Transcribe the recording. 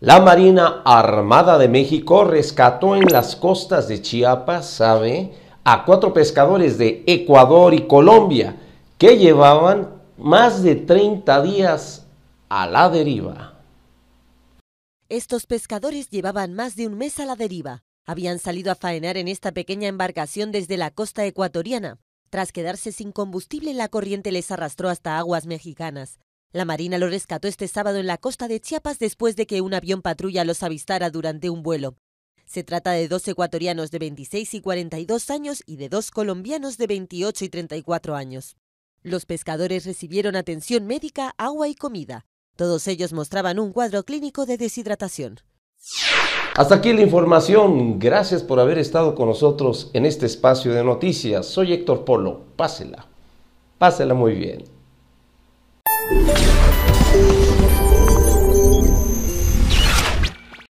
La Marina Armada de México rescató en las costas de Chiapas, sabe, a cuatro pescadores de Ecuador y Colombia que llevaban más de 30 días a la deriva. Estos pescadores llevaban más de un mes a la deriva. Habían salido a faenar en esta pequeña embarcación desde la costa ecuatoriana. Tras quedarse sin combustible, la corriente les arrastró hasta aguas mexicanas. La Marina los rescató este sábado en la costa de Chiapas después de que un avión patrulla los avistara durante un vuelo. Se trata de dos ecuatorianos de 26 y 42 años y de dos colombianos de 28 y 34 años. Los pescadores recibieron atención médica, agua y comida. Todos ellos mostraban un cuadro clínico de deshidratación. Hasta aquí la información. Gracias por haber estado con nosotros en este espacio de noticias. Soy Héctor Polo. Pásela. Pásela muy bien.